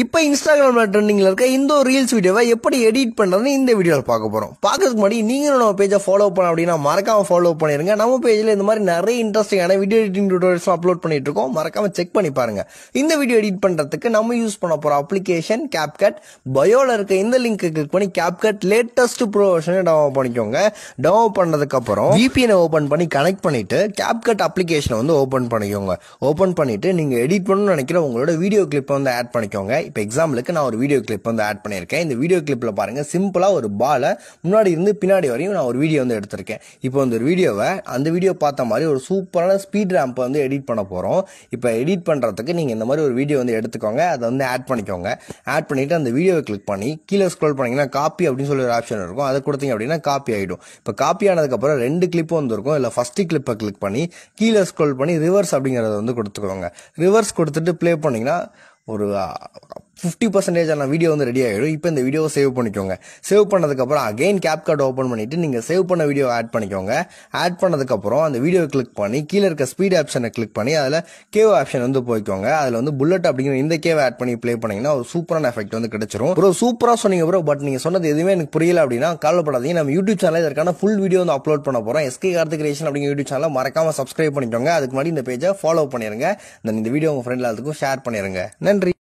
இப்போ இன்ஸ்டாகிராமில் ட்ரெண்டிங்கில் இருக்க இந்த ரீல்ஸ் வீடியோவை எப்படி எடிட் பண்ணுறதுன்னு இந்த வீடியோவில் பார்க்க போகிறோம் பார்க்கறதுக்கு முன்னாடி நீங்களும் நம்ம பேஜை ஃபாலோ பண்ண அப்படின்னா மறக்காமல் ஃபாலோ பண்ணிடுங்க நம்ம பேஜில் இந்த மாதிரி நிறைய இன்ட்ரெஸ்டிங்கான வீடியோ எடிட்டிங் டியூட்டோரியல்ஸ் அப்லோட் பண்ணிட்டு இருக்கோம் மறக்காமல் செக் பண்ணி பாருங்க இந்த வீடியோ எடிட் பண்ணுறதுக்கு நம்ம யூஸ் பண்ண போகிற அப்ளிகேஷன் கேப்கட் பயோவில் இருக்க இந்த லிங்க்கு கிளிக் பண்ணி கேப்கட் லேட்டஸ்ட் ப்ரொவர்ஷனை டவுன்லோட் பண்ணிக்கோங்க டவுன்லோட் பண்ணதுக்கப்புறம் விபிஎனை ஓப்பன் பண்ணி கனெக்ட் பண்ணிட்டு கேப்கட் அப்ளிகேஷனை வந்து ஓப்பன் பண்ணிக்கோங்க ஓப்பன் பண்ணிட்டு நீங்கள் எடிட் பண்ணணும்னு நினைக்கிற உங்களோட வீடியோ கிளிப்பை வந்து ஆட் பண்ணிக்கோங்க இப்போ எக்ஸாம்பிளுக்கு நான் ஒரு வீடியோ கிளிப் வந்து ஆட் பண்ணியிருக்கேன் இந்த வீடியோ கிளிப்பில் பாருங்கள் சிம்பிளாக ஒரு பாலை முன்னாடி இருந்து பின்னாடி வரையும் நான் ஒரு வீடியோ வந்து எடுத்திருக்கேன் இப்போ வந்து ஒரு வீடியோவை அந்த வீடியோ பார்த்த மாதிரி ஒரு சூப்பரான ஸ்பீட் ரேம்ப் வந்து எடிட் பண்ண போகிறோம் இப்போ எடிட் பண்ணுறதுக்கு நீங்கள் இந்த மாதிரி ஒரு வீடியோ வந்து எடுத்துக்கோங்க அதை வந்து ஆட் பண்ணிக்கோங்க ஆட் பண்ணிவிட்டு அந்த வீடியோவை கிளிக் பண்ணி கீழே ஸ்க்ரோல் பண்ணிங்கன்னா காப்பி அப்படின்னு சொல்லி ஒரு ஆப்ஷன் இருக்கும் அதை கொடுத்தீங்க அப்படின்னா காப்பி ஆகிடும் இப்போ காப்பி ஆனதுக்கப்புறம் ரெண்டு கிளிப்பும் வந்துருக்கும் இல்லை ஃபஸ்ட்டு கிளிப்பை கிளிக் பண்ணி கீழே ஸ்க்ரோல் பண்ணி ரிவர்ஸ் அப்படிங்கிறத வந்து கொடுத்துக்கோங்க ரிவர்ஸ் கொடுத்துட்டு ப்ளே பண்ணிங்கன்னா 俺は ஃபிஃப்டி பர்சன்டேஜான வீடியோ வந்து ரெடி ஆகிடும் இப்போ இந்த வீடியோவை சேவ் பண்ணிக்கோங்க சேவ் பண்ணதுக்கப்புறம் அகைன் கேப் கார்டு ஓப்பன் பண்ணிவிட்டு நீங்கள் சேவ் பண்ண வீடியோ ஆட் பண்ணிக்கோங்க ஆட் பண்ணதுக்கப்புறம் அந்த வீடியோ கிளிக் பண்ணி கீழே இருக்க ஸ்பீட் ஆப்ஷனை கிளிக் பண்ணி அதில் கேவ் ஆப்ஷன் வந்து போய்க்கோங்க அதில் வந்து புல்லட் அப்படிங்கிற இந்த கேவ் ஆட் பண்ணி ப்ளே பண்ணிங்கன்னா ஒரு சூப்பரான எஃபெக்ட் வந்து கிடச்சிரும் ப்ரோ சூப்பராக சொன்னீங்க ப்ரோ பட் நீங்கள் சொன்னது எதுவுமே எனக்கு புரியல அப்படின்னா கவலைப்படாதீங்க நம்ம யூடியூப் சேனல் இதற்கான ஃபுல் வீடியோ வந்து அப்லோட் பண்ண போகிறோம் எஸ்கே கார்த்து கிரியேஷன் அப்படிங்கிற யூடியூப் சேனலை மறக்காமல் சப்ஸ்கிரைப் பண்ணிக்கோங்க அதுக்கு முன்னாடி இந்த பேஜை ஃபாலோ பண்ணிடுங்க தென் இந்த வீடியோ உங்கள் ஃப்ரெண்ட் எல்லாத்துக்கும் ஷேர் பண்ணிடுங்க நன்றி